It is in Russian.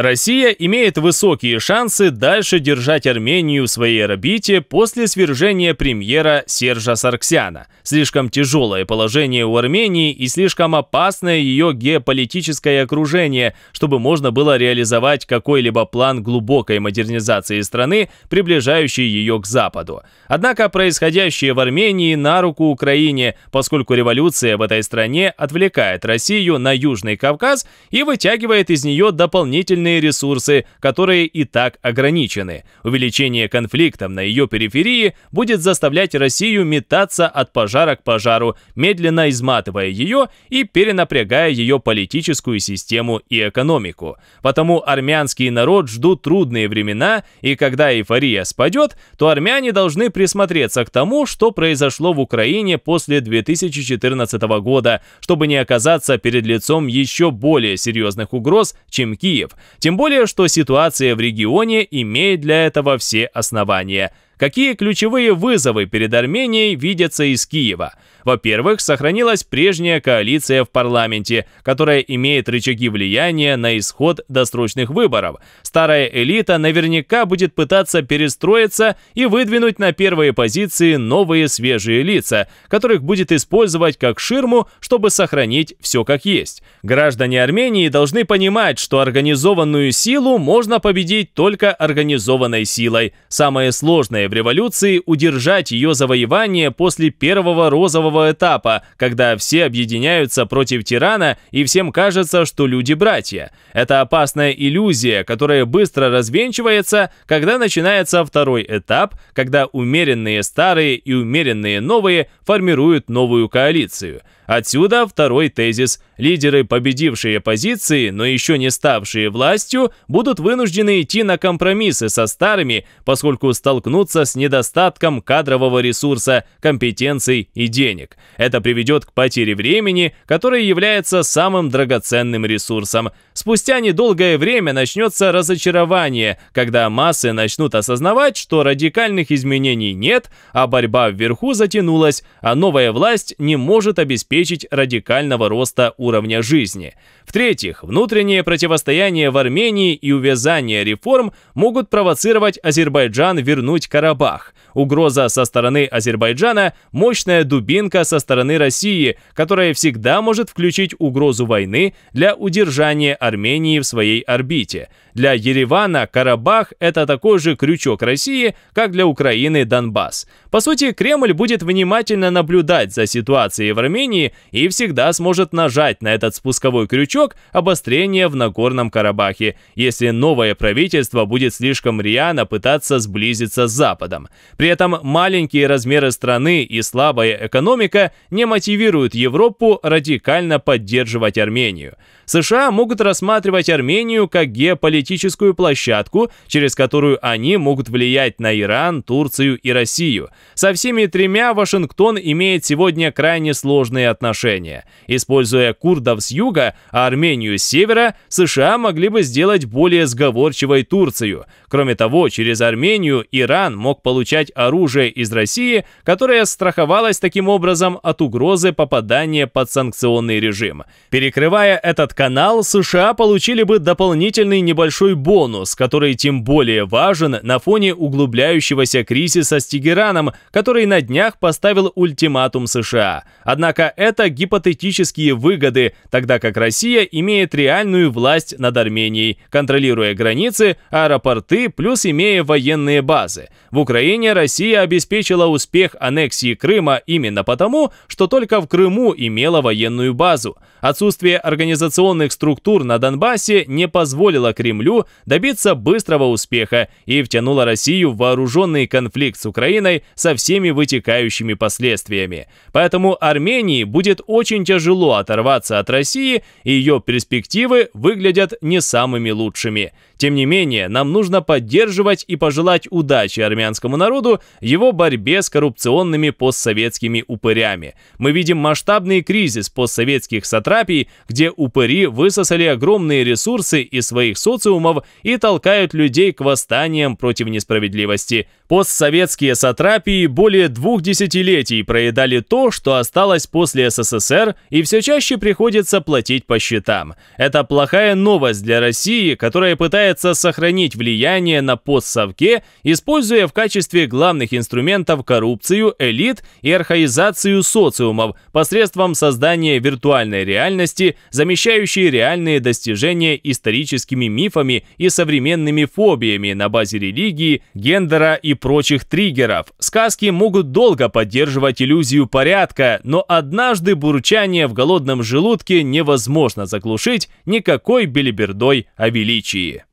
Россия имеет высокие шансы дальше держать Армению в своей орбите после свержения премьера Сержа Сарксяна. Слишком тяжелое положение у Армении и слишком опасное ее геополитическое окружение, чтобы можно было реализовать какой-либо план глубокой модернизации страны, приближающий ее к Западу. Однако происходящее в Армении на руку Украине, поскольку революция в этой стране отвлекает Россию на Южный Кавказ и вытягивает из нее дополнительные локальные ресурсы, которые и так ограничены. Увеличение конфликтов на ее периферии будет заставлять Россию метаться от пожара к пожару, медленно изматывая ее и перенапрягая ее политическую систему и экономику. Потому армянский народ ждут трудные времена, и когда эйфория спадет, то армяне должны присмотреться к тому, что произошло в Украине после 2014 года, чтобы не оказаться перед лицом еще более серьезных угроз, чем Киев. Тем более, что ситуация в регионе имеет для этого все основания. Какие ключевые вызовы перед Арменией видятся из Киева – во-первых, сохранилась прежняя коалиция в парламенте, которая имеет рычаги влияния на исход досрочных выборов. Старая элита наверняка будет пытаться перестроиться и выдвинуть на первые позиции новые свежие лица, которых будет использовать как ширму, чтобы сохранить все как есть. Граждане Армении должны понимать, что организованную силу можно победить только организованной силой. Самое сложное в революции – удержать ее завоевание после первого розового первого этапа, когда все объединяются против тирана и всем кажется, что люди-братья. Это опасная иллюзия, которая быстро развенчивается, когда начинается второй этап, когда умеренные старые и умеренные новые формируют новую коалицию. Отсюда второй тезис. Лидеры, победившие позиции, но еще не ставшие властью, будут вынуждены идти на компромиссы со старыми, поскольку столкнутся с недостатком кадрового ресурса, компетенций и денег денег. Это приведет к потере времени, которое является самым драгоценным ресурсом. Спустя недолгое время начнется разочарование, когда массы начнут осознавать, что радикальных изменений нет, а борьба вверху затянулась, а новая власть не может обеспечить радикального роста уровня жизни. В-третьих, внутреннее противостояние в Армении и увязание реформ могут провоцировать Азербайджан вернуть Карабах. Угроза со стороны Азербайджана – мощная дубинка, рынка со стороны России, которая всегда может включить угрозу войны для удержания Армении в своей орбите. Для Еревана Карабах – это такой же крючок России, как для Украины Донбасс. По сути, Кремль будет внимательно наблюдать за ситуацией в Армении и всегда сможет нажать на этот спусковой крючок обострения в Нагорном Карабахе, если новое правительство будет слишком рьяно пытаться сблизиться с Западом. При этом маленькие размеры страны и слабая экономика экономика не мотивируют Европу радикально поддерживать Армению. США могут рассматривать Армению как геополитическую площадку, через которую они могут влиять на Иран, Турцию и Россию. Со всеми тремя Вашингтон имеет сегодня крайне сложные отношения. Используя курдов с юга, а Армению с севера, США могли бы сделать более сговорчивой Турцию. Кроме того, через Армению Иран мог получать оружие из России, которое страховалось таким образом образом от угрозы попадания под санкционный режим. Перекрывая этот канал, США получили бы дополнительный небольшой бонус, который тем более важен на фоне углубляющегося кризиса с Тегераном, который на днях поставил ультиматум США. Однако это гипотетические выгоды, тогда как Россия имеет реальную власть над Арменией, контролируя границы, аэропорты, плюс имея военные базы. В Украине Россия обеспечила успех аннексии Крыма именно под потому, что только в Крыму имела военную базу. Отсутствие организационных структур на Донбассе не позволило Кремлю добиться быстрого успеха и втянуло Россию в вооруженный конфликт с Украиной со всеми вытекающими последствиями. Поэтому Армении будет очень тяжело оторваться от России, и ее перспективы выглядят не самыми лучшими. Тем не менее, нам нужно поддерживать и пожелать удачи армянскому народу в его борьбе с коррупционными постсоветскими УП упырями. Мы видим масштабный кризис постсоветских сатрапий, где упыри высосали огромные ресурсы из своих социумов и толкают людей к восстаниям против несправедливости. Постсоветские сатрапии более двух десятилетий проедали то, что осталось после СССР, и все чаще приходится платить по счетам. Это плохая новость для России, которая пытается сохранить влияние на постсовке, используя в качестве главных инструментов коррупцию, элит и архаизацию имитацию социумов посредством создания виртуальной реальности, замещающей реальные достижения историческими мифами и современными фобиями на базе религии, гендера и прочих триггеров. Сказки могут долго поддерживать иллюзию порядка, но однажды бурчание в голодном желудке невозможно заглушить никакой белибердой о величии.